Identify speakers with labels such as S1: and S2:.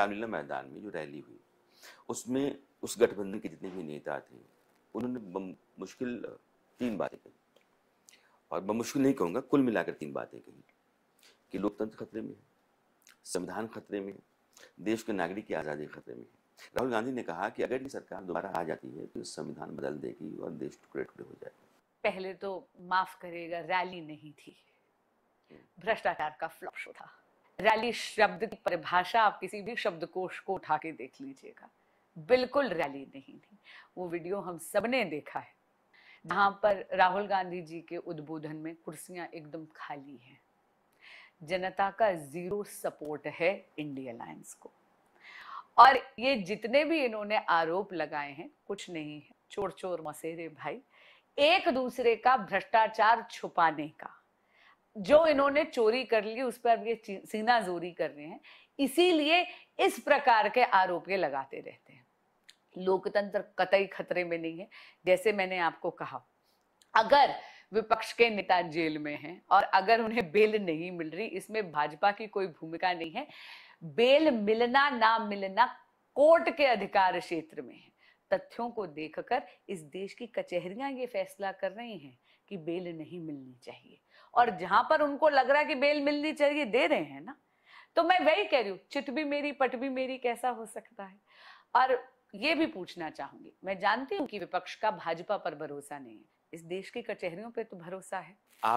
S1: रामलीला मैदान में जो रैली हुई उसमें उस गठबंधन के जितने भी नेता थे उन्होंने मुश्किल तीन बातें कही और मुश्किल नहीं कहूँगा कुल मिलाकर तीन बातें कही कि लोकतंत्र खतरे में है संविधान खतरे में है देश के नागरिक की आज़ादी खतरे में है राहुल गांधी ने कहा कि अगर ये सरकार दोबारा आ जाती है तो संविधान बदल देगी और देश टुकड़े टुकड़े हो जाएगा
S2: पहले तो माफ करेगा रैली नहीं थी हम्म। भ्रष्टाचार का फ्लॉप शो था रैली शब्द की परिभाषा आप किसी भी शब्दकोश को उठा के देख लीजिएगा बिल्कुल रैली नहीं थी वो वीडियो हम सबने देखा है जहां पर राहुल गांधी जी के उद्बोधन में कुर्सियाँ एकदम खाली हैं जनता का जीरो सपोर्ट है इंडिया अलायंस को और ये जितने भी इन्होंने आरोप लगाए हैं कुछ नहीं है चोर चोर मसेरे भाई एक दूसरे का भ्रष्टाचार छुपाने का जो इन्होंने चोरी कर ली उस पर अब ये सीना जोरी कर रहे हैं इसीलिए इस प्रकार के आरोप ये लगाते रहते हैं लोकतंत्र कतई खतरे में नहीं है जैसे मैंने आपको कहा अगर विपक्ष के नेता जेल में हैं और अगर उन्हें बेल नहीं मिल रही इसमें भाजपा की कोई भूमिका नहीं है बेल मिलना ना मिलना कोर्ट के अधिकार क्षेत्र में है तथ्यों को देखकर इस देश की कचहरियां ये फैसला कर रही हैं कि बेल नहीं मिलनी चाहिए और जहां पर उनको लग रहा है कि बेल मिलनी चाहिए दे रहे हैं ना तो मैं वही कह रही हूँ चिट भी मेरी पट भी मेरी कैसा हो सकता है और ये भी पूछना चाहूंगी मैं जानती हूँ कि विपक्ष का भाजपा पर भरोसा नहीं है इस देश की कचहरियों पर तो भरोसा है
S1: आप